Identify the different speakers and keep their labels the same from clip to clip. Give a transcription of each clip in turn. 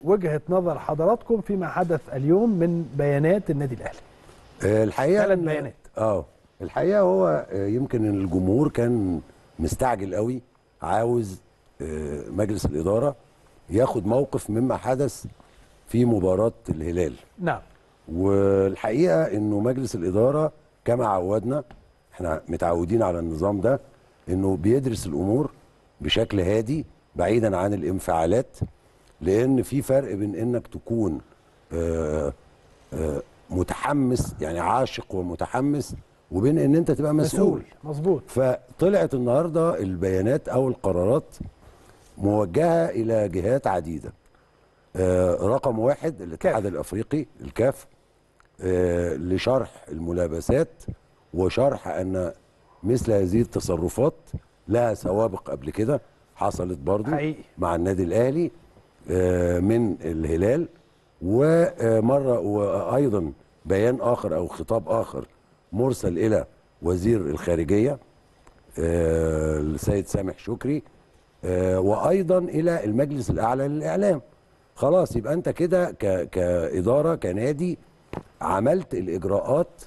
Speaker 1: وجهه نظر حضراتكم فيما حدث اليوم من بيانات النادي الاهلي
Speaker 2: الحقيقه ثلاث بيانات اه الحقيقه هو آه، يمكن الجمهور كان مستعجل قوي عاوز آه، مجلس الاداره ياخد موقف مما حدث في مباراه الهلال نعم والحقيقه انه مجلس الاداره كما عودنا احنا متعودين على النظام ده انه بيدرس الامور بشكل هادي بعيدا عن الانفعالات لان في فرق بين انك تكون آآ آه، آآ آه، متحمس يعني عاشق ومتحمس وبين ان انت تبقى مسؤول مظبوط فطلعت النهارده البيانات او القرارات موجهه الى جهات عديده آه، رقم واحد الاتحاد الافريقي الكاف لشرح الملابسات وشرح ان مثل هذه التصرفات لها سوابق قبل كده حصلت برضو حقيقي. مع النادي الاهلي آه، من الهلال ومره وايضا بيان اخر او خطاب اخر مرسل الى وزير الخارجيه آه، السيد سامح شكري آه، وايضا الى المجلس الاعلى للاعلام خلاص يبقى انت كده كاداره كنادي عملت الاجراءات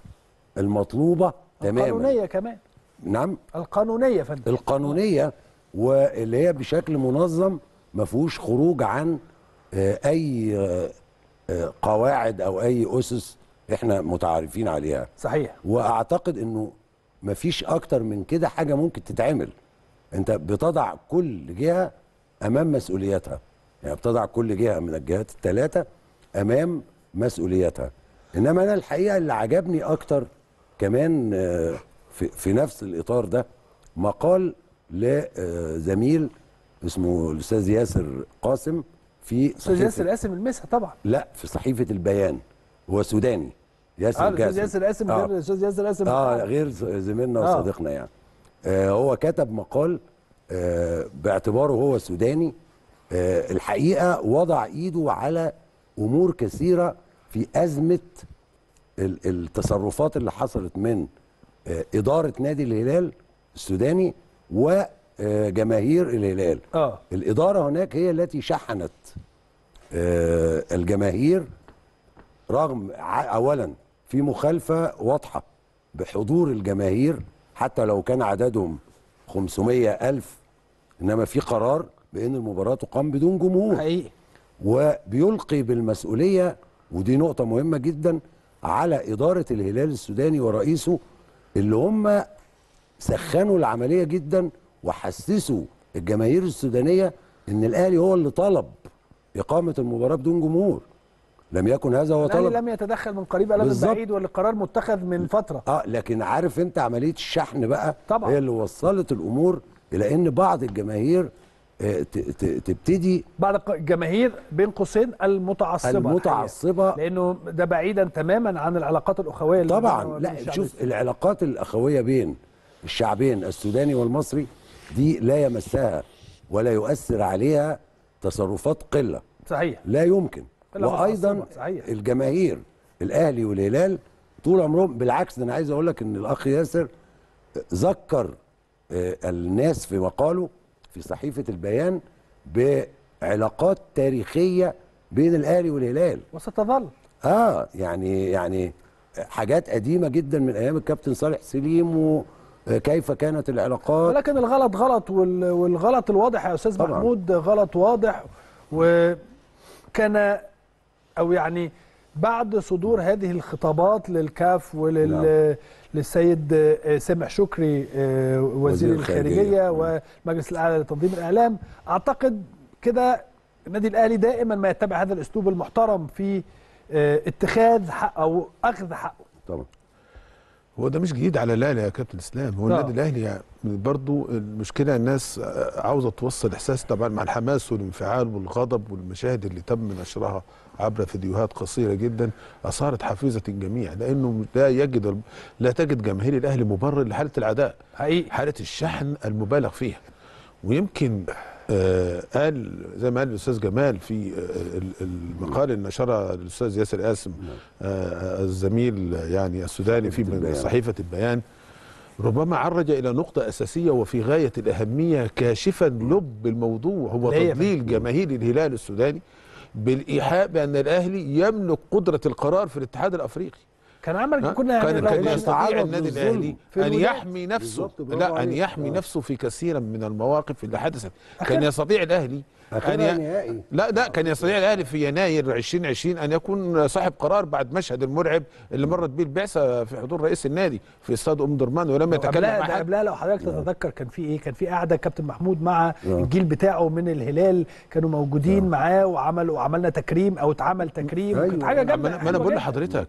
Speaker 2: المطلوبه تماما القانونيه كمان نعم القانونيه فندم القانونيه واللي هي بشكل منظم ما فيهوش خروج عن آه، اي آه، آه، قواعد او اي اسس احنا متعارفين عليها صحيح واعتقد انه ما فيش اكتر من كده حاجه ممكن تتعمل انت بتضع كل جهه امام مسؤوليتها يعني بتضع كل جهه من الجهات الثلاثه امام مسؤوليتها انما انا الحقيقه اللي عجبني اكتر كمان في نفس الاطار ده مقال لزميل اسمه الاستاذ ياسر قاسم في استاذ ياسر
Speaker 1: قاسم المسح طبعا
Speaker 2: لا في صحيفه البيان هو سوداني ياسر آه قاسم ياسر قاسم آه. غير
Speaker 1: الاستاذ ياسر قاسم اه
Speaker 2: غير زميلنا آه. وصديقنا يعني آه هو كتب مقال آه باعتباره هو سوداني آه الحقيقه وضع ايده على امور كثيره في ازمه التصرفات اللي حصلت من آه، اداره نادي الهلال السوداني و آه، جماهير الهلال آه. الإدارة هناك هي التي شحنت آه، الجماهير رغم أولا في مخالفة واضحة بحضور الجماهير حتى لو كان عددهم 500 ألف إنما في قرار بأن المباراة تقام بدون جمهور حقيقي وبيلقي بالمسؤولية ودي نقطة مهمة جدا على إدارة الهلال السوداني ورئيسه اللي هم سخنوا العملية جدا وحسسوا الجماهير السودانيه ان الاهلي هو اللي طلب اقامه المباراه بدون جمهور لم يكن هذا هو طلب
Speaker 1: لم يتدخل من قريب ولا من بعيد
Speaker 2: والقرار متخذ من فتره اه لكن عارف انت عمليه الشحن بقى طبعا هي اللي وصلت الامور الى
Speaker 1: ان بعض الجماهير آه، تبتدي بعض الجماهير بين قوسين المتعصبه المتعصبه لانه ده بعيدا تماما عن العلاقات الاخويه طبعا لا شوف
Speaker 2: العلاقات الاخويه بين الشعبين السوداني والمصري دي لا يمسها ولا يؤثر عليها تصرفات قله صحيح لا يمكن وايضا صحيح. الجماهير الاهلي والهلال طول عمرهم بالعكس ده انا عايز اقول لك ان الاخ ياسر ذكر آه، الناس في مقاله في صحيفه البيان بعلاقات تاريخيه بين الاهلي والهلال وستظل اه يعني يعني حاجات قديمه جدا من ايام الكابتن صالح سليم و كيف كانت العلاقات
Speaker 1: ولكن الغلط غلط والغلط الواضح يا استاذ محمود غلط واضح وكان او يعني بعد صدور هذه الخطابات للكاف وللسيد ولل... نعم. آه، سامح شكري آه، وزير, وزير الخارجيه نعم. والمجلس الاعلى لتنظيم الاعلام اعتقد كده النادي الاهلي دائما ما يتبع هذا الاسلوب المحترم في آه، اتخاذ حق او اخذ حقه طبعا
Speaker 3: هو ده مش جديد على الاهلي يا كابتن اسلام هو النادي الاهلي يعني برضه المشكله الناس عاوزه توصل احساس طبعا مع الحماس والانفعال والغضب والمشاهد اللي تم نشرها عبر فيديوهات قصيره جدا اثارت حفيظه الجميع لانه لا يجد لا تجد جماهير الاهلي مبرر لحاله العداء حقيقي حاله الشحن المبالغ فيها ويمكن آه، قال زي ما قال الاستاذ جمال في آه، المقال اللي نشرها الاستاذ ياسر قاسم نعم. آه، الزميل يعني السوداني في صحيفه البيان ربما عرج الى نقطه اساسيه وفي غايه الاهميه كاشفا لب الموضوع هو تضليل جماهير الهلال السوداني بالايحاء بان الاهلي يملك قدره القرار في الاتحاد الافريقي كان عمل كنا كان, يعني كان يستطيع النادي الاهلي ان يحمي نفسه آه. لا ان يحمي نفسه في كثيرا من المواقف اللي حدثت كان يستطيع الاهلي كان لا لا كان يستطيع الاهلي في يناير 2020 ان يكون صاحب قرار بعد مشهد المرعب اللي مرت به البعثه في حضور رئيس النادي في استاد ام درمان ولم يتكلم مع قبلها
Speaker 1: لو حضرتك نعم. تتذكر كان في ايه كان في قعده كابتن محمود مع نعم. الجيل بتاعه من الهلال كانوا موجودين نعم. معاه وعملوا عملنا تكريم او اتعمل تكريم كانت أيوة. يعني. حاجه جامده ما انا بقول لحضرتك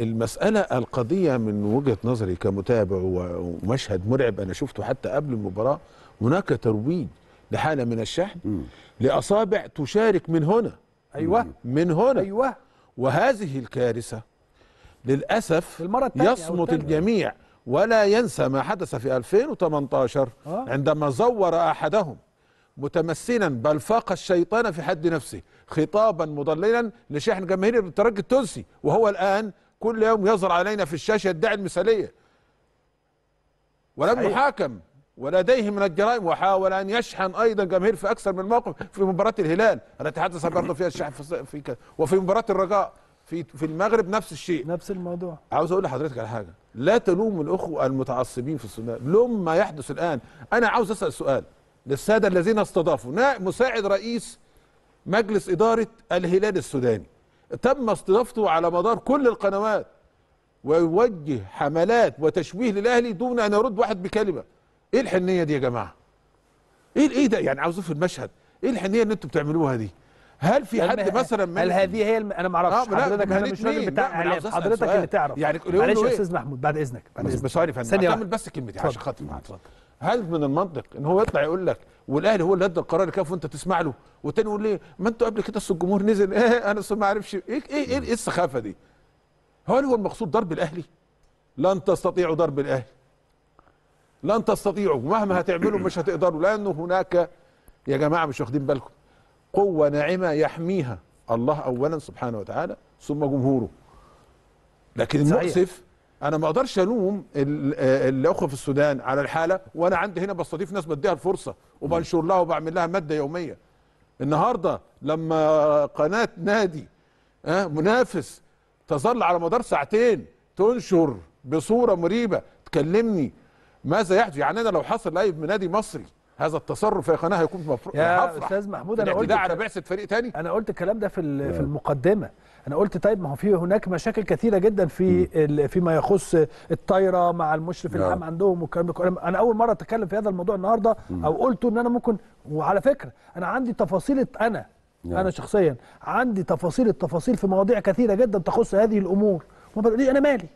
Speaker 3: المساله القضيه من وجهه نظري كمتابع ومشهد مرعب انا شفته حتى قبل المباراه هناك ترويج لحالة من الشحن مم. لأصابع تشارك من هنا أيوة من هنا أيوة وهذه الكارثة للأسف المرة يصمت الجميع ولا ينسى ما حدث في 2018 آه. عندما زور أحدهم متمسنا بل فاق الشيطان في حد نفسه خطابا مضللا لشحن جماهير الترجي التونسي وهو الآن كل يوم يظهر علينا في الشاشة يدعي المثالية ولم يحاكم ولديه من الجرائم وحاول ان يشحن ايضا جماهير في اكثر من موقف في مباراه الهلال التي حدث برضه فيها الشحن في كده وفي مباراه الرجاء في في المغرب نفس الشيء نفس الموضوع عاوز اقول لحضرتك على حاجه لا تلوم الاخوه المتعصبين في السودان لوم ما يحدث الان انا عاوز اسال سؤال للساده الذين استضافوا مساعد رئيس مجلس اداره الهلال السوداني تم استضافته على مدار كل القنوات ويوجه حملات وتشويه للاهلي دون ان يرد واحد بكلمه ايه الحنيه دي يا جماعه ايه ايه ده يعني عاوز في المشهد ايه الحنيه اللي انتم بتعملوها دي هل في حد مثلا هل هذه هي الم... انا ما اعرفش آه حضرتك انا مش راجل بتاع اعلام حضرتك اللي تعرف يعني معلش يا إيه؟ استاذ محمود بعد اذنك بعد اذنك بس عارف انا هعمل بس كلمتي عشان خاطر هل من المنطق ان هو يطلع يقول لك والاهلي هو اللي ادى القرار الكافي وانت تسمع له والتاني يقول ليه ما انتوا قبل كده الجمهور نزل ايه انا ما اعرفش ايه ايه ايه السخافه دي هل هو المقصود ضرب الاهلي لن تستطيعوا ضرب الاهلي لن تستطيعوا مهما هتعملوا مش هتقدروا لأنه هناك يا جماعة مش واخدين بالكم قوة ناعمة يحميها الله أولا سبحانه وتعالى ثم جمهوره لكن المؤسف انا ما اقدرش الوم الاخوه في السودان على الحاله وانا عندي هنا بستضيف ناس بديها الفرصه وبنشر لها وبعمل لها ماده يوميه النهارده لما قناه نادي آه، منافس تظل على مدار ساعتين تنشر بصوره مريبه تكلمني ماذا يحدث يعني انا لو حصل لاعب من نادي مصري هذا التصرف يا قناه هيكون مفروض يا استاذ محمود انا قلت على بعثه فريق تاني انا قلت الكلام ده في في
Speaker 1: المقدمه انا قلت طيب ما هو في هناك مشاكل كثيره جدا في فيما يخص الطايره مع المشرف نعم. العام عندهم والكلام ده انا اول مره اتكلم في هذا الموضوع النهارده او قلت ان انا ممكن وعلى فكره انا عندي تفاصيل انا نعم. انا شخصيا عندي تفاصيل التفاصيل في مواضيع كثيره جدا تخص هذه الامور انا مالي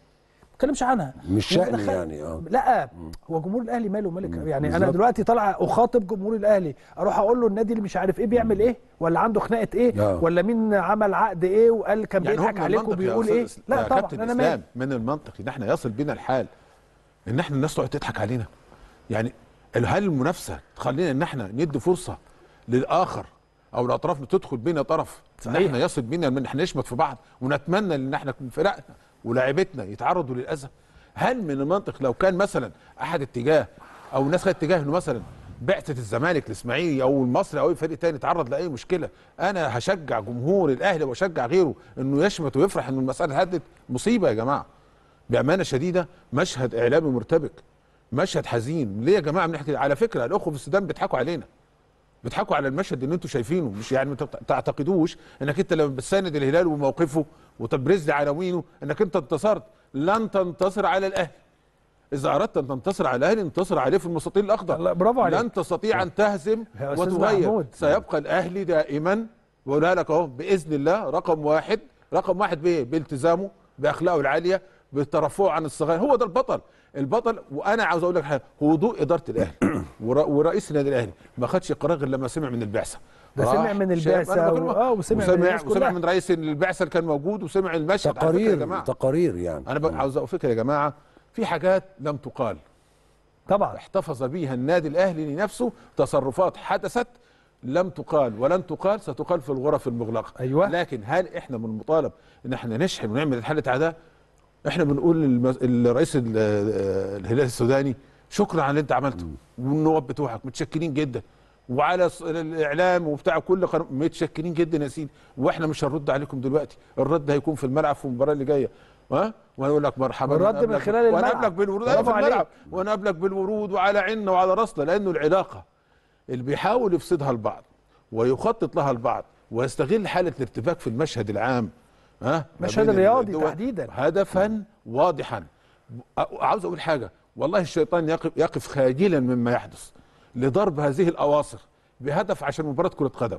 Speaker 1: بتكلمش عنها مش شأن يعني اه لا هو جمهور الاهلي ماله ملك يعني بالزبط. انا دلوقتي طالع اخاطب جمهور الاهلي اروح اقول له النادي اللي مش عارف ايه بيعمل ايه ولا عنده خناقه ايه لا. آه. ولا مين عمل عقد ايه وقال كان يعني بيضحك عليكم وبيقول ايه لا طبعا انا مال.
Speaker 3: من المنطقي ان احنا يصل بينا الحال ان احنا الناس تقعد تضحك علينا يعني هل المنافسه تخلينا ان احنا ندي فرصه للاخر او الاطراف تدخل بينا طرف صحيح. ان احنا يصل بينا ان احنا نشمت في بعض ونتمنى ان احنا فرقنا ولاعيبتنا يتعرضوا للاذى هل من المنطق لو كان مثلا احد اتجاه او الناس خدت اتجاه انه مثلا بعثه الزمالك الاسماعيلي او المصري او اي فريق تاني اتعرض لاي مشكله انا هشجع جمهور الاهلي واشجع غيره انه يشمت ويفرح ان المساله هدت مصيبه يا جماعه بامانه شديده مشهد اعلامي مرتبك مشهد حزين ليه يا جماعه بنحكي على فكره الاخوه في السودان بيضحكوا علينا بيضحكوا على المشهد اللي انتوا شايفينه مش يعني ما تعتقدوش انك انت لما بتساند الهلال وموقفه وتبرز لي عناوينه انك انت انتصرت لن تنتصر على الاهلي اذا اردت ان تنتصر على الاهلي انتصر عليه في المستطيل الاخضر لا برافو عليك لن تستطيع ان تهزم وتغير سيبقى الاهلي دائما بقولها لك اهو باذن الله رقم واحد رقم واحد بايه؟ بالتزامه باخلاقه العاليه بترفعه عن الصغير هو ده البطل البطل وانا عاوز اقول لك حاجه هدوء اداره الاهلي ورئيس النادي الاهلي ما خدش قرار غير لما سمع من البعثه ده سمع من البعثه و... اه وسمع وسمع, من وسمع من رئيس البعثه اللي كان موجود وسمع المشهد تقارير تقارير يعني انا آه. عاوز عاوز افكر يا جماعه في حاجات لم تقال طبعا احتفظ بيها النادي الاهلي لنفسه تصرفات حدثت لم تقال ولن تقال ستقال في الغرف المغلقه أيوة. لكن هل احنا من المطالب ان احنا نشحن ونعمل حاله عداء احنا بنقول للرئيس الهلال السوداني شكرا على اللي انت عملته والنواب بتوعك متشكرين جدا وعلى الاعلام وبتاع كل متشكرين جدا يا سيدي واحنا مش هنرد عليكم دلوقتي الرد هيكون في الملعب في المباراه اللي جايه ها اقول لك مرحبا الرد من خلال الملعب بالورود في الملعب وهنقابلك بالورود وعلى عيننا وعلى راسنا لانه العلاقه اللي بيحاول يفسدها البعض ويخطط لها البعض ويستغل حاله الارتباك في المشهد العام ها مشهد رياضي تحديدا هدفا واضحا عاوز اقول حاجه والله الشيطان يقف, يقف خاجلا مما يحدث لضرب هذه الاواصر بهدف عشان مباراه كره قدم